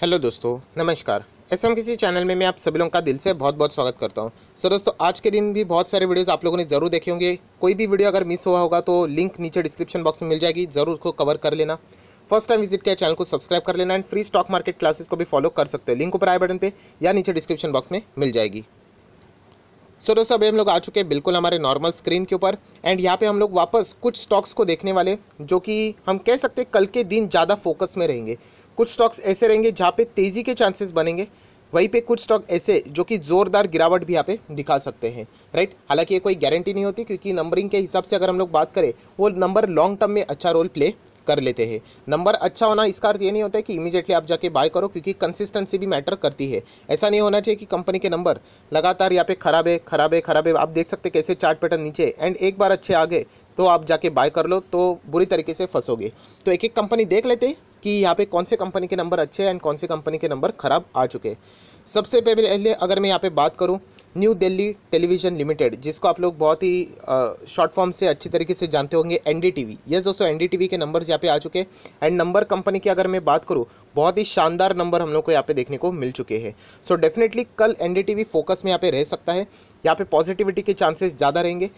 Hello दोस्तों नमस्कार S M किसी चैनल में मैं आप सभी लोगों का दिल से बहुत बहुत स्वागत करता हूं सो दोस्तों आज के दिन भी बहुत सारे वीडियोस आप लोगों ने ज़रूर देखे होंगे कोई भी वीडियो अगर मिस हुआ होगा तो लिंक नीचे डिस्क्रिप्शन बॉक्स में मिल जाएगी ज़रूर उसको कवर कर लेना फर्स्ट टाइम विजिट किया चैनल को सब्सक्राइब कर लेना and free stock market classes को भी फॉलो कर सकते हो लिंक ऊपर आए बटन पर या नीचे डिस्क्रिप्शन बॉक्स में मिल जाएगी सो दोस्तों अभी हम लोग आ चुके हैं बिल्कुल हमारे नॉर्मल स्क्रीन के ऊपर एंड यहाँ पे हम लोग वापस कुछ स्टॉक्स को देखने वाले जो कि हम कह सकते हैं कल के दिन ज़्यादा फोकस में रहेंगे कुछ स्टॉक्स ऐसे रहेंगे जहाँ पे तेज़ी के चांसेस बनेंगे वहीं पे कुछ स्टॉक ऐसे जो कि ज़ोरदार गिरावट भी यहाँ पे दिखा सकते हैं राइट हालांकि ये कोई गारंटी नहीं होती क्योंकि नंबरिंग के हिसाब से अगर हम लोग बात करें वो नंबर लॉन्ग टर्म में अच्छा रोल प्ले कर लेते हैं नंबर अच्छा होना इसका अर्थ ये नहीं होता है कि इमीजिएटली आप जाके बाय करो क्योंकि कंसिस्टेंसी भी मैटर करती है ऐसा नहीं होना चाहिए कि कंपनी के नंबर लगातार यहाँ पे खराब है खराब है खराब है आप देख सकते कैसे चार्ट पैटर्न नीचे एंड एक बार अच्छे आ गए तो आप जाके बाय कर लो तो बुरी तरीके से फंसोगे तो एक एक कंपनी देख लेते कि यहाँ पे कौन से कंपनी के नंबर अच्छे एंड कौन से कंपनी के नंबर ख़राब आ चुके हैं सबसे पहले अगर मैं यहाँ पे बात करूँ न्यू दिल्ली टेलीविज़न लिमिटेड जिसको आप लोग बहुत ही शॉर्ट फॉर्म से अच्छी तरीके से जानते होंगे N D T V yes दोस्तों एन डी टी वी के नंबर यहाँ पे आ चुके हैं एंड नंबर कंपनी की अगर मैं बात करूँ बहुत ही शानदार नंबर हम लोग को यहाँ पे देखने को मिल चुके हैं सो डेफिनेटली कल N D T V focus में यहाँ पे रह सकता है यहाँ पे पॉजिटिविटी के चांसेस ज़्यादा रहेंगे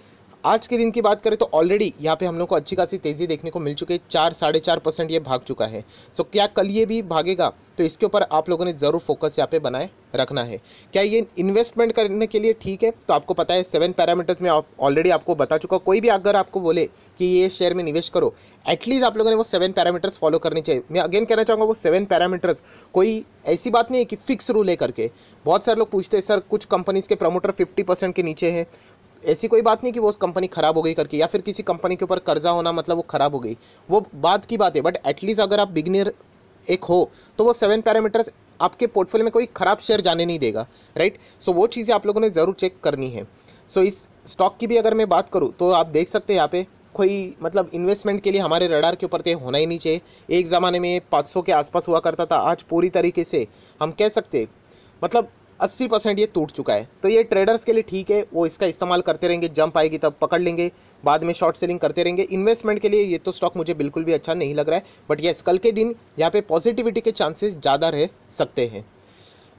आज के दिन की बात करें तो ऑलरेडी यहाँ पे हम लोग को अच्छी खासी तेज़ी देखने को मिल चुकी है चार साढ़े चार परसेंट ये भाग चुका है सो क्या कल ये भी भागेगा तो इसके ऊपर आप लोगों ने ज़रूर फोकस यहाँ पे बनाए रखना है क्या ये इन्वेस्टमेंट करने के लिए ठीक है तो आपको पता है सेवन पैरामीटर्स में ऑलरेडी आप, आपको बता चुका कोई भी अगर आपको बोले कि ये शेयर में निवेश करो एटलीस्ट आप लोगों ने वो सेवन पैरामीटर्स फॉलो करने चाहिए मैं अगेन कहना चाहूँगा वो सेवन पैरामीटर्स कोई ऐसी बात नहीं है कि फिक्स रूल है करके बहुत सारे लोग पूछते हैं सर कुछ कंपनीज़ के प्रमोटर फिफ्टी परसेंट के नीचे हैं ऐसी कोई बात नहीं कि वो उस कंपनी ख़राब हो गई करके या फिर किसी कंपनी के ऊपर कर्जा होना मतलब वो ख़राब हो गई वो बात की बात है बट एटलीस्ट अगर आप बिगनियर एक हो तो वो सेवन पैरामीटर्स आपके पोर्टफोलियो में कोई ख़राब शेयर जाने नहीं देगा राइट सो so, वो चीज़ें आप लोगों ने ज़रूर चेक करनी है सो so, इस स्टॉक की भी अगर मैं बात करूँ तो आप देख सकते हैं यहाँ पे कोई मतलब इन्वेस्टमेंट के लिए हमारे रडार के ऊपर तो होना ही नहीं चाहिए एक ज़माने में 500 के आसपास हुआ करता था आज पूरी तरीके से हम कह सकते मतलब अस्सी परसेंट ये टूट चुका है तो ये ट्रेडर्स के लिए ठीक है वो इसका इस्तेमाल करते रहेंगे जंप आएगी तब पकड़ लेंगे बाद में शॉर्ट सेलिंग करते रहेंगे इन्वेस्टमेंट के लिए ये तो स्टॉक मुझे बिल्कुल भी अच्छा नहीं लग रहा है बट येस कल के दिन यहाँ पे पॉजिटिविटी के चांसेस ज़्यादा रह सकते हैं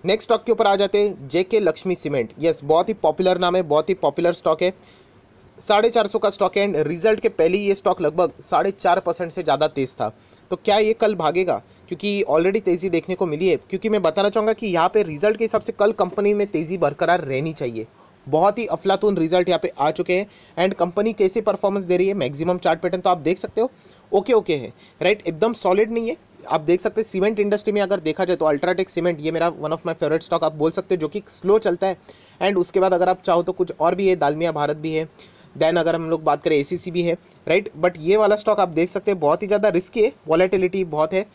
नेक्स्ट स्टॉक के ऊपर आ जाते हैं जेके लक्ष्मी सीमेंट येस बहुत ही पॉपुलर नाम है बहुत ही पॉपुलर स्टॉक है साढ़े चार सौ का स्टॉक है एंड रिजल्ट के पहले ये स्टॉक लगभग साढ़े चार परसेंट से ज़्यादा तेज़ था तो क्या ये कल भागेगा क्योंकि ऑलरेडी तेज़ी देखने को मिली है क्योंकि मैं बताना चाहूँगा कि यहाँ पे रिजल्ट के हिसाब से कल कंपनी में तेज़ी बरकरार रहनी चाहिए बहुत ही अफलातून रिजल्ट यहाँ पे आ चुके हैं एंड कंपनी कैसे परफॉर्मेंस दे रही है मैक्सिमम चार्ट पैटर्न तो आप देख सकते हो ओके ओके है राइट एकदम सॉलिड नहीं है आप देख सकते हैं सीमेंट इंडस्ट्री में अगर देखा जाए तो अल्ट्राटेक सीमेंट ये मेरा one of my favourite stock आप बोल सकते हो जो कि स्लो चलता है एंड उसके बाद अगर आप चाहो तो कुछ और भी है दालमिया भारत भी है देन अगर हम लोग बात करें ए भी है राइट बट ये वाला स्टॉक आप देख सकते हैं बहुत ही ज़्यादा रिस्की है वॉलेटिलिटी बहुत है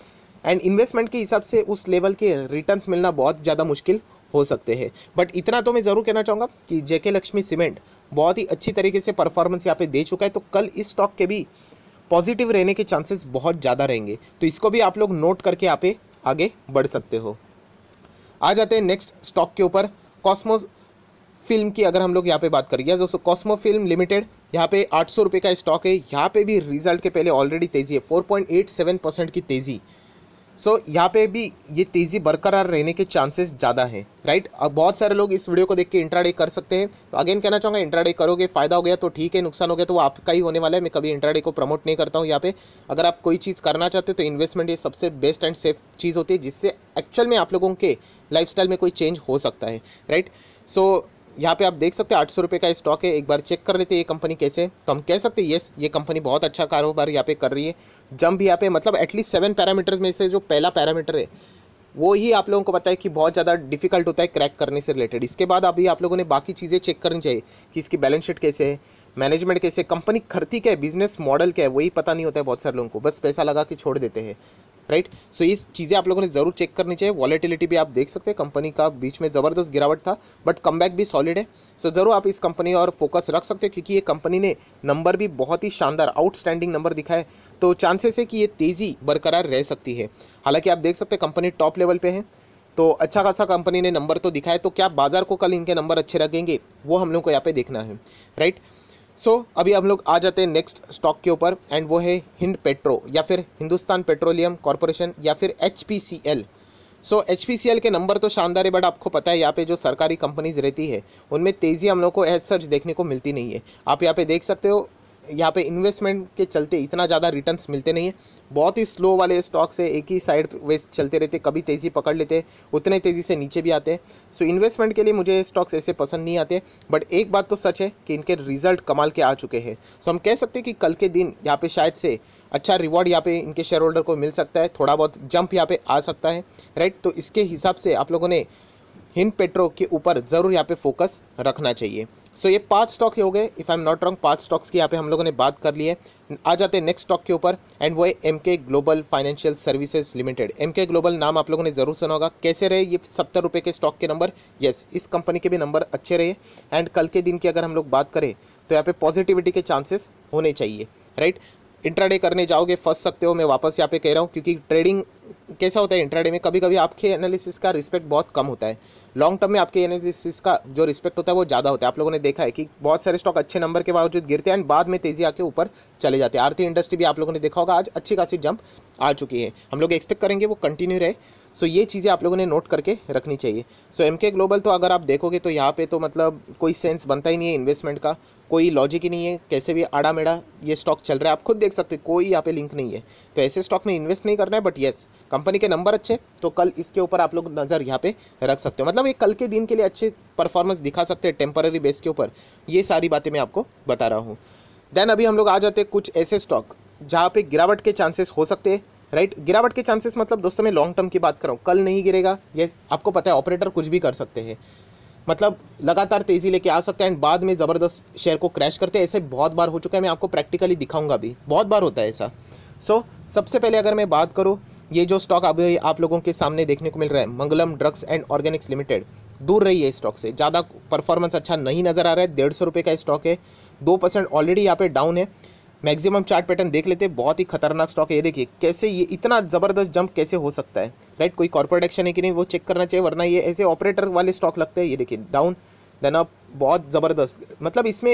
एंड इन्वेस्टमेंट के हिसाब से उस लेवल के रिटर्न्स मिलना बहुत ज़्यादा मुश्किल हो सकते हैं बट इतना तो मैं ज़रूर कहना चाहूँगा कि जेके लक्ष्मी सीमेंट बहुत ही अच्छी तरीके से परफॉर्मेंस यहाँ पे दे चुका है तो कल इस स्टॉक के भी पॉजिटिव रहने के चांसेस बहुत ज़्यादा रहेंगे तो इसको भी आप लोग नोट करके यहाँ पे आगे बढ़ सकते हो आ जाते हैं नेक्स्ट स्टॉक के ऊपर कॉस्मोस फिल्म की अगर हम लोग यहाँ पे बात करें यस दोस्तों कॉस्मो फिल्म लिमिटेड यहाँ पे आठ सौ का स्टॉक है यहाँ पे भी रिजल्ट के पहले ऑलरेडी तेज़ी है four point eight seven percent की तेज़ी सो so, यहाँ पे भी ये तेज़ी बरकरार रहने के चांसेस ज़्यादा है राइट अब बहुत सारे लोग इस वीडियो को देख के इंट्राडे कर सकते हैं तो अगेन कहना चाहूँगा इंट्राडे करोगे फ़ायदा हो गया तो ठीक है नुकसान हो गया तो वो आपका ही होने वाला है मैं कभी इंट्राडे को प्रमोट नहीं करता हूँ यहाँ पे अगर आप कोई चीज़ करना चाहते हो तो इन्वेस्टमेंट ये सबसे बेस्ट एंड सेफ चीज़ होती है जिससे एक्चुअल में आप लोगों के लाइफ में कोई चेंज हो सकता है राइट सो so, यहाँ पे आप देख सकते हैं आठ सौ रुपये का स्टॉक है एक बार चेक कर लेते हैं ये कंपनी कैसे तो हम कह सकते हैं येस ये कंपनी बहुत अच्छा कारोबार यहाँ पे कर रही है जम भी यहाँ पे मतलब एटलीस्ट सेवन पैरामीटर्स में से जो पहला पैरामीटर है वो ही आप लोगों को पता है कि बहुत ज़्यादा डिफिकल्ट होता है क्रैक करने से रिलेटेड इसके बाद अभी आप लोगों ने बाकी चीज़ें चेक करनी चाहिए कि इसकी बैलेंस शीट कैसे है मैनेजमेंट कैसे कंपनी खर्ती क्या है बिजनेस मॉडल क्या है वही पता नहीं होता है बहुत सारे लोगों को बस पैसा लगा के छोड़ देते हैं राइट सो ये चीज़ें आप लोगों ने ज़रूर चेक करनी चाहिए वॉलेटिलिटी भी आप देख सकते हैं कंपनी का बीच में ज़बरदस्त गिरावट था बट कम भी सॉलिड है सो ज़रूर आप इस कंपनी और फोकस रख सकते हो क्योंकि ये कंपनी ने नंबर भी बहुत ही शानदार आउटस्टैंडिंग नंबर दिखाए तो चांसेस है कि ये तेज़ी बरकरार रह सकती है हालांकि आप देख सकते हैं कंपनी टॉप लेवल पर है तो अच्छा खासा कंपनी ने नंबर तो दिखाया तो क्या बाजार को कल इनके नंबर अच्छे रखेंगे वो हम लोग को यहाँ पे देखना है राइट सो so, अभी हम लोग आ जाते हैं नेक्स्ट स्टॉक के ऊपर एंड वो है हिंद पेट्रो या फिर हिंदुस्तान पेट्रोलियम कॉरपोरेशन या फिर एच सो एच के नंबर तो शानदार है बट आपको पता है यहाँ पे जो सरकारी कंपनीज रहती है उनमें तेज़ी हम लोग को एज सर्च देखने को मिलती नहीं है आप यहाँ पे देख सकते हो यहाँ पे इन्वेस्टमेंट के चलते इतना ज़्यादा रिटर्न्स मिलते नहीं है बहुत ही स्लो वाले स्टॉक्स है एक ही साइड वेस्ट चलते रहते कभी तेज़ी पकड़ लेते उतने तेज़ी से नीचे भी आते हैं सो इन्वेस्टमेंट के लिए मुझे स्टॉक्स ऐसे पसंद नहीं आते बट एक बात तो सच है कि इनके रिजल्ट कमाल के आ चुके हैं सो हम कह सकते हैं कि कल के दिन यहाँ पर शायद से अच्छा रिवॉर्ड यहाँ पे इनके शेयर होल्डर को मिल सकता है थोड़ा बहुत जंप यहाँ पे आ सकता है राइट तो इसके हिसाब से आप लोगों ने हिंद पेट्रो के ऊपर ज़रूर यहाँ पे फोकस रखना चाहिए सो ये पांच स्टॉक हो गए if I am not wrong पांच स्टॉक्स की यहाँ पे हम लोगों ने बात कर ली है आ जाते हैं नेक्स्ट स्टॉक के ऊपर एंड वो है M K global financial services limited M K global नाम आप लोगों ने ज़रूर सुना होगा कैसे रहे ये सत्तर रुपये के स्टॉक के नंबर येस इस कंपनी के भी नंबर अच्छे रहे एंड कल के दिन की अगर हम लोग बात करें तो यहाँ पे पॉजिटिविटी के चांसेस होने चाहिए राइट इंट्राडे करने जाओगे फंस सकते हो मैं वापस यहाँ पे कह रहा हूँ क्योंकि ट्रेडिंग कैसा होता है इंट्राडे में कभी कभी आपके एनालिसिस का रिस्पेक्ट बहुत कम होता है लॉन्ग टर्म में आपके एनालिसिस का जो रिस्पेक्ट होता है वो ज़्यादा होता है आप लोगों ने देखा है कि बहुत सारे स्टॉक अच्छे नंबर के बावजूद गिरते हैं एंड बाद में तेज़ी आके ऊपर चले जाते हैं आरती इंडस्ट्री भी आप लोगों ने देखा होगा आज अच्छी खासी जंप आ चुकी है हम लोग एक्सपेक्ट करेंगे वो कंटिन्यू रहे सो ये चीज़ें आप लोगों ने नोट करके रखनी चाहिए सो एम के ग्लोबल तो अगर आप देखोगे तो यहाँ पे तो मतलब कोई सेंस बनता ही नहीं है इन्वेस्टमेंट का कोई लॉजिक ही नहीं है कैसे भी आड़ा मेड़ा ये स्टॉक चल रहा है आप खुद देख सकते हैं कोई यहाँ पे लिंक नहीं है तो ऐसे स्टॉक में इन्वेस्ट नहीं करना है बट येस कंपनी के नंबर अच्छे तो कल इसके ऊपर आप लोग नज़र यहाँ पे रख सकते हो मतलब ये कल के दिन के लिए अच्छे परफॉर्मेंस दिखा सकते हैं टेम्पररी बेस के ऊपर ये सारी बातें मैं आपको बता रहा हूँ देन अभी हम लोग आ जाते हैं कुछ ऐसे स्टॉक जहाँ पे गिरावट के चांसेस हो सकते हैं राइट गिरावट के चांसेस मतलब दोस्तों मैं लॉन्ग टर्म की बात कर रहा हूँ कल नहीं गिरेगा ये आपको पता है ऑपरेटर कुछ भी कर सकते हैं मतलब लगातार तेज़ी लेके आ सकते हैं एंड बाद में ज़बरदस्त शेयर को क्रैश करते हैं ऐसे बहुत बार हो चुका है मैं आपको प्रैक्टिकली दिखाऊंगा भी बहुत बार होता है ऐसा सो so, सबसे पहले अगर मैं बात करूँ ये जो स्टॉक अभी आप लोगों के सामने देखने को मिल रहा है Mangalam drugs and organics limited दूर रही है स्टॉक से ज़्यादा परफॉर्मेंस अच्छा नहीं नज़र आ रहा है डेढ़ सौ रुपये का स्टॉक है दो परसेंट ऑलरेडी यहाँ पे डाउन है मैक्सिमम चार्ट पैटर्न देख लेते हैं बहुत ही खतरनाक स्टॉक है ये देखिए कैसे ये इतना ज़बरदस्त जंप कैसे हो सकता है राइट कोई कॉर्पोरेट एक्शन है कि नहीं वो चेक करना चाहिए वरना ये ऐसे ऑपरेटर वाले स्टॉक लगते हैं ये देखिए डाउन देन अप बहुत ज़बरदस्त मतलब इसमें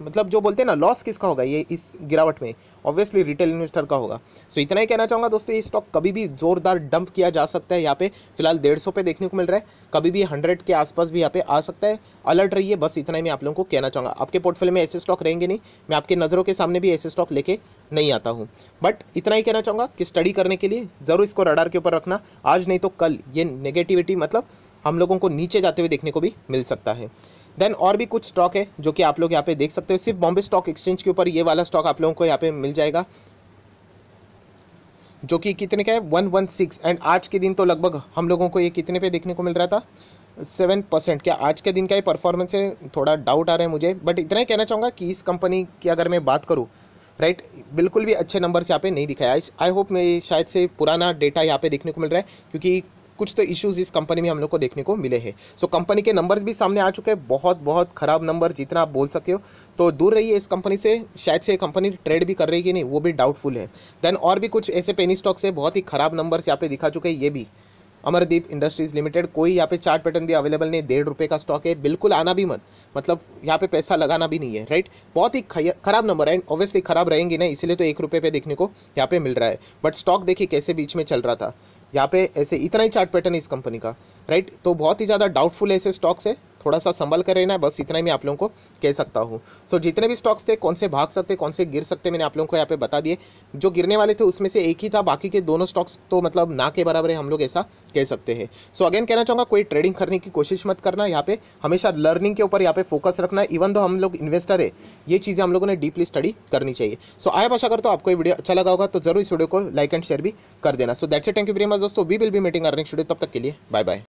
मतलब जो बोलते हैं ना लॉस किसका होगा ये इस गिरावट में ऑब्वियसली रिटेल इन्वेस्टर का होगा सो so, इतना ही कहना चाहूँगा दोस्तों ये स्टॉक कभी भी जोरदार डंप किया जा सकता है यहाँ पे फिलहाल डेढ़ सौ पे देखने को मिल रहा है कभी भी हंड्रेड के आसपास भी यहाँ पे आ सकता है अलर्ट रहिए बस इतना ही मैं आप लोगों को कहना चाहूँगा आपके पोर्टफोलियो में ऐसे स्टॉक रहेंगे नहीं मैं आपके नज़रों के सामने भी ऐसे स्टॉक लेके नहीं आता हूँ बट इतना ही कहना चाहूँगा कि स्टडी करने के लिए ज़रूर इसको रडार के ऊपर रखना आज नहीं तो कल ये नेगेटिविटी मतलब हम लोगों को नीचे जाते हुए देखने को भी मिल सकता है देन और भी कुछ स्टॉक है जो कि आप लोग यहाँ पे देख सकते हो सिर्फ बॉम्बे स्टॉक एक्सचेंज के ऊपर ये वाला स्टॉक आप लोगों को यहाँ पे मिल जाएगा जो कि कितने का है वन वन सिक्स एंड आज के दिन तो लगभग हम लोगों को ये कितने पे देखने को मिल रहा था सेवन परसेंट क्या आज के दिन का ये परफॉर्मेंस है थोड़ा डाउट आ रहा है मुझे बट इतना ही कहना चाहूँगा कि इस कंपनी की अगर मैं बात करूँ राइट right? बिल्कुल भी अच्छे नंबर से यहाँ पे नहीं दिखाया आई होप मैं शायद से पुराना डेटा यहाँ पे देखने को मिल रहा है क्योंकि कुछ तो इश्यूज इस कंपनी में हम लोग को देखने को मिले हैं सो कंपनी के नंबर्स भी सामने आ चुके हैं बहुत बहुत ख़राब नंबर जितना आप बोल सके हो तो दूर रहिए इस कंपनी से शायद से कंपनी ट्रेड भी कर रही है कि नहीं वो भी डाउटफुल है देन और भी कुछ ऐसे पेनी स्टॉक्स है बहुत ही ख़राब नंबर्स यहाँ पे दिखा चुके हैं ये भी अमरदीप इंडस्ट्रीज़ लिमिटेड कोई यहाँ पे चार्ट पैटर्न भी अवेलेबल नहीं डेढ़ रुपये का स्टॉक है बिल्कुल आना भी मत मतलब यहाँ पे पैसा लगाना भी नहीं है राइट बहुत ही खराब नंबर है ऑब्वियसली खराब रहेंगी ना इसलिए तो एक रुपये पे देखने को यहाँ पे मिल रहा है बट स्टॉक देखिए कैसे बीच में चल रहा था यहाँ पे ऐसे इतना ही चार्ट पैटर्न है इस कंपनी का राइट तो बहुत ही ज़्यादा डाउटफुल ऐसे स्टॉक्स है थोड़ा सा संभल कर रहना है बस इतना ही मैं आप लोगों को कह सकता हूँ सो so, जितने भी स्टॉक्स थे कौन से भाग सकते कौन से गिर सकते मैंने आप लोगों को यहाँ पे बता दिए जो गिरने वाले थे उसमें से एक ही था बाकी के दोनों स्टॉक्स तो मतलब ना के बराबर है हम लोग ऐसा कह सकते हैं सो so, अगेन कहना चाहूँगा कोई ट्रेडिंग करने की कोशिश मत करना यहाँ पे हमेशा लर्निंग के ऊपर यहाँ पे फोकस रखना इवन दो हम लोग इन्वेस्टर है ये चीज़ें हम लोगों ने डीपली स्टडी करनी चाहिए सो आया आए अगर तो आपको ये वीडियो अच्छा लगा होगा तो जरूर इस वीडियो को लाइक एंड शेयर भी कर देना so that's a thank you very much दोस्तों वी विल भी मीटिंग अर्निंग स्टूडियो तब तक के लिए बाय बाय